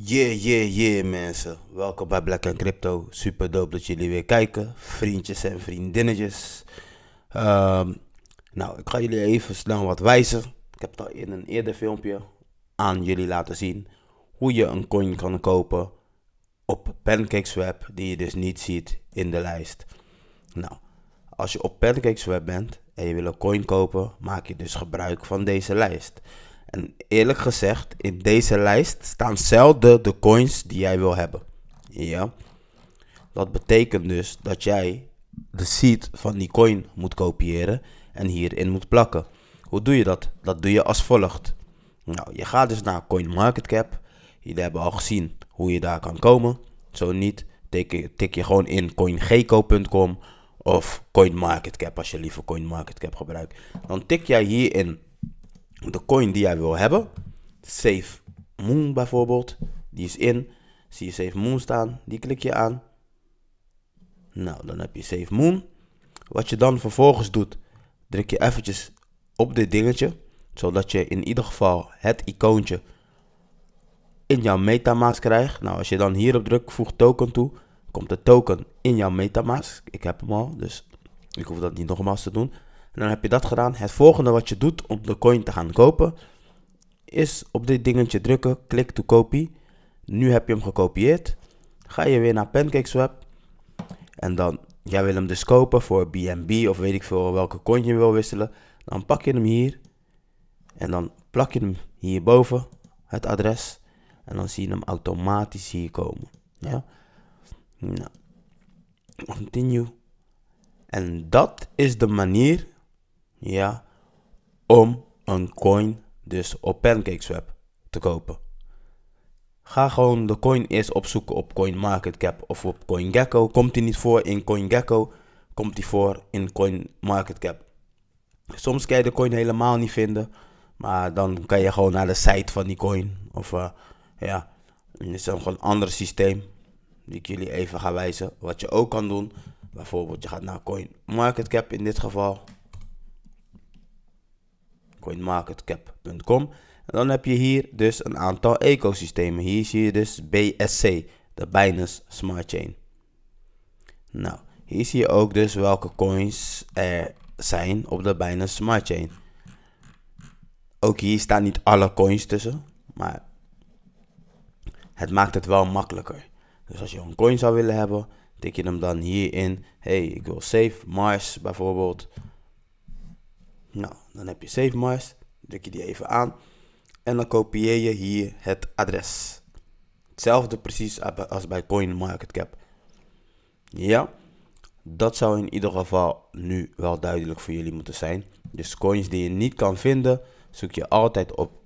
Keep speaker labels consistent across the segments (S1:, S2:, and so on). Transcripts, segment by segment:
S1: Yeah, yeah, yeah mensen. Welkom bij Black Crypto. Super dope dat jullie weer kijken. Vriendjes en vriendinnetjes. Ehm, nou, ik ga jullie even snel wat wijzen. Ik heb het al in een eerder filmpje aan jullie laten zien. Hoe je een coin kan kopen op PancakeSwap. Die je dus niet ziet in de lijst. Nou, als je op PancakeSwap bent en je wil een coin kopen. Maak je dus gebruik van deze lijst. En eerlijk gezegd, in deze lijst staan zelden de coins die jij wil hebben. Ja. Dat betekent dus dat jij de seed van die coin moet kopiëren en hierin moet plakken. Hoe doe je dat? Dat doe je als volgt. Nou, je gaat dus naar CoinMarketCap. Jullie hebben al gezien hoe je daar kan komen. Zo niet, tik je, tik je gewoon in coingeco.com of CoinMarketCap als je liever CoinMarketCap gebruikt. Dan tik jij hierin de coin die jij wil hebben. Save Moon bijvoorbeeld. Die is in. Zie je Save Moon staan. Die klik je aan. Nou, dan heb je Save Moon. Wat je dan vervolgens doet, druk je eventjes op dit dingetje. Zodat je in ieder geval het icoontje in jouw Metamask krijgt. Nou, als je dan hierop drukt, voeg token toe. Komt de token in jouw Metamask. Ik heb hem al, dus ik hoef dat niet nogmaals te doen. En dan heb je dat gedaan. Het volgende wat je doet om de coin te gaan kopen, is op dit dingetje drukken, klik to copy. Nu heb je hem gekopieerd. Ga je weer naar PancakeSwap. En dan, jij wil hem dus kopen voor BNB of weet ik veel welke coin je wil wisselen. Dan pak je hem hier. En dan plak je hem hierboven, het adres. En dan zie je hem automatisch hier komen. Ja? Nou. Continue. En dat is de manier ja, om een coin dus op PancakeSwap te kopen. Ga gewoon de coin eerst opzoeken op CoinMarketCap of op CoinGecko. Komt die niet voor in CoinGecko, komt die voor in CoinMarketCap. Soms kan je de coin helemaal niet vinden, maar dan kan je gewoon naar de site van die coin. Of uh, ja, is dan gewoon een ander systeem die ik jullie even ga wijzen. Wat je ook kan doen, bijvoorbeeld je gaat naar CoinMarketCap in dit geval coinmarketcap.com. En dan heb je hier dus een aantal ecosystemen. Hier zie je dus BSC, de Binance Smart Chain. Nou, hier zie je ook dus welke coins er zijn op de Binance Smart Chain. Ook hier staan niet alle coins tussen, maar het maakt het wel makkelijker. Dus als je een coin zou willen hebben, tik je hem dan hier in. Hey, ik wil save Mars bijvoorbeeld. Nou, dan heb je Save Mars. Druk je die even aan. En dan kopieer je hier het adres. Hetzelfde precies als bij CoinMarketCap. Ja, dat zou in ieder geval nu wel duidelijk voor jullie moeten zijn. Dus coins die je niet kan vinden, zoek je altijd op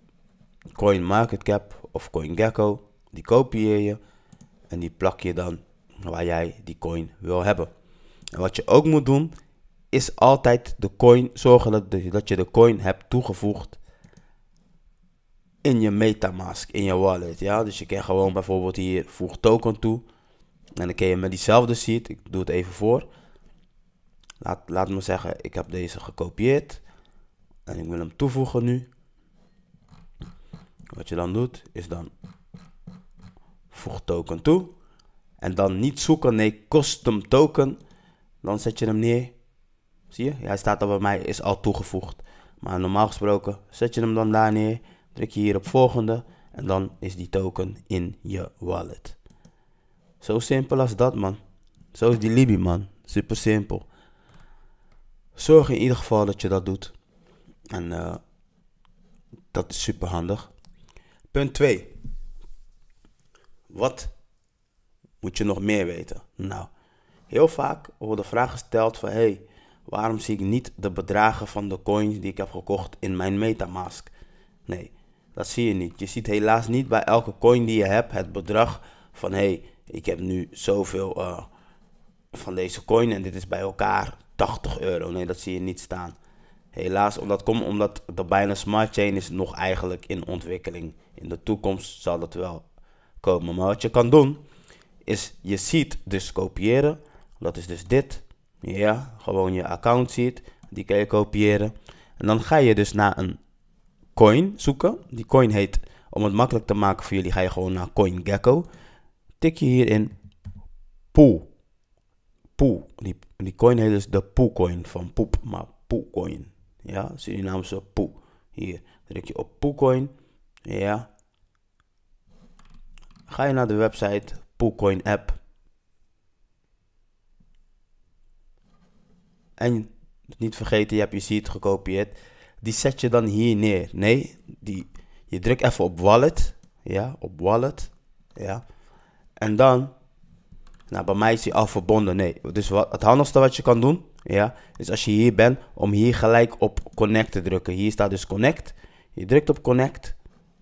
S1: CoinMarketCap of CoinGecko. Die kopieer je en die plak je dan waar jij die coin wil hebben. En wat je ook moet doen, is altijd de coin, zorgen dat, dat je de coin hebt toegevoegd in je Metamask, in je wallet. Ja? Dus je kan gewoon bijvoorbeeld hier voeg token toe. En dan kun je met diezelfde seed, ik doe het even voor. Laat, laat me zeggen, ik heb deze gekopieerd. En ik wil hem toevoegen nu. Wat je dan doet, is dan voeg token toe. En dan niet zoeken, nee, custom token. Dan zet je hem neer. Zie je? Hij staat al bij mij, is al toegevoegd. Maar normaal gesproken zet je hem dan daar neer, druk je hier op volgende en dan is die token in je wallet. Zo simpel als dat man. Zo is die Libby man. Super simpel. Zorg in ieder geval dat je dat doet. En eh, dat is super handig. Punt 2. Wat moet je nog meer weten? Nou, heel vaak wordt de vraag gesteld van... Hey, Waarom zie ik niet de bedragen van de coins die ik heb gekocht in mijn Metamask? Nee, dat zie je niet. Je ziet helaas niet bij elke coin die je hebt het bedrag van hé, hey, ik heb nu zoveel eh, van deze coin en dit is bij elkaar 80 euro. Nee, dat zie je niet staan. Helaas, omdat, komt omdat de Binance Smart Chain is nog eigenlijk in ontwikkeling. In de toekomst zal dat wel komen. Maar wat je kan doen, is je ziet dus kopiëren. Dat is dus dit. Ja, gewoon je account ziet. Die kan je kopiëren. En dan ga je dus naar een coin zoeken. Die coin heet, om het makkelijk te maken voor jullie, ga je gewoon naar CoinGecko. Tik je hierin Pool. Poe. Die, die coin heet dus de Poecoin van poep, maar Poecoin. Ja, Surinaamse nou Poe. Hier, druk je op Poecoin. Ja. Ga je naar de website Poecoin app. En niet vergeten, je hebt je seed gekopieerd. Die zet je dan hier neer. Nee, die, je drukt even op wallet. Ja, op wallet. Ja. En dan, nou bij mij is die al verbonden. Nee, dus wat, het handigste wat je kan doen, ja, is als je hier bent, om hier gelijk op connect te drukken. Hier staat dus connect. Je drukt op connect.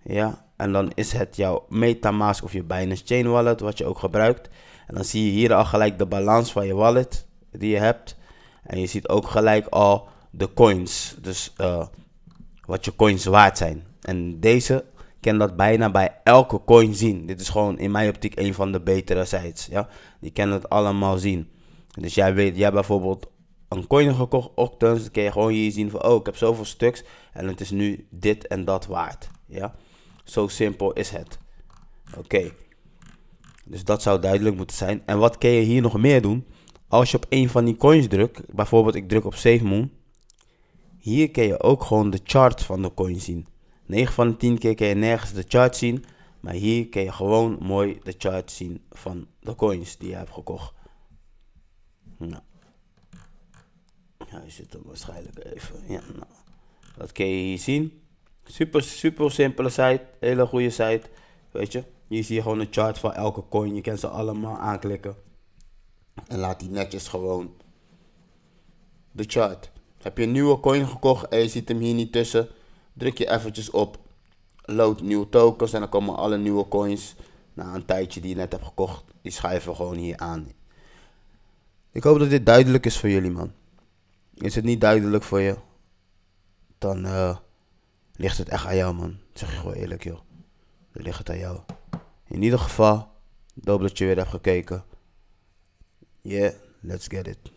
S1: Ja, en dan is het jouw Metamask of je Binance Chain Wallet, wat je ook gebruikt. En dan zie je hier al gelijk de balans van je wallet die je hebt. En je ziet ook gelijk al de coins. Dus eh, wat je coins waard zijn. En deze kan dat bijna bij elke coin zien. Dit is gewoon in mijn optiek een van de betere sites. Ja? Die kan het allemaal zien. Dus jij weet, jij bijvoorbeeld een coin gekocht, Octans. Dan kun je gewoon hier zien van, oh, ik heb zoveel stuks. En het is nu dit en dat waard. Ja? Zo simpel is het. Oké. Dus dat zou duidelijk moeten zijn. En wat kun je hier nog meer doen? als je op een van die coins drukt, bijvoorbeeld ik druk op SafeMoon, hier kun je ook gewoon de chart van de coin zien. 9 van de 10 keer kun je nergens de chart zien, maar hier kun je gewoon mooi de chart zien van de coins die je hebt gekocht. Nou. Hij zit hem waarschijnlijk even. Ja, nou. Dat kun je hier zien. Super, super simpele site. Hele goede site. Weet je. Hier zie je gewoon de chart van elke coin. Je kan ze allemaal aanklikken. En laat die netjes gewoon de chart. Heb je een nieuwe coin gekocht en je ziet hem hier niet tussen, druk je eventjes op load nieuwe tokens en dan komen alle nieuwe coins na een tijdje die je net hebt gekocht, die schuiven gewoon hier aan. Ik hoop dat dit duidelijk is voor jullie man. Is het niet duidelijk voor je, dan eh, ligt het echt aan jou man. zeg je gewoon eerlijk joh. Dan ligt het aan jou. In ieder geval, doop dat je weer hebt gekeken. Yeah, let's get it.